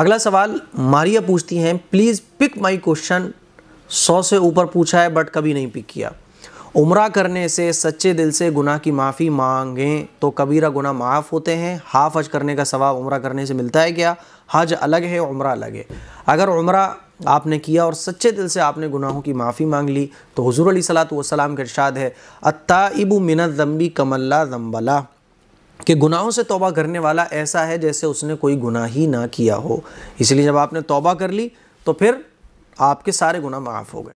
अगला सवाल मारिया पूछती हैं प्लीज़ पिक माई क्वेश्चन सौ से ऊपर पूछा है बट कभी नहीं पिक किया उम्र करने से सच्चे दिल से गुनाह की माफ़ी मांगें तो कबीरा गुनाह माफ़ होते हैं हाफ हज करने का सवाब उम्र करने से मिलता है क्या हज अलग है उम्र अलग है अगर उम्र आपने किया और सच्चे दिल से आपने गुनाहों की माफ़ी मांग ली तो हजूर सलात वसलाम के इरशाद है अत्ताइबु मिनत जम्बी कमल्ला जम्बला कि गुनाहों से तौबा करने वाला ऐसा है जैसे उसने कोई गुनाह ही ना किया हो इसलिए जब आपने तौबा कर ली तो फिर आपके सारे गुनाह माफ़ हो गए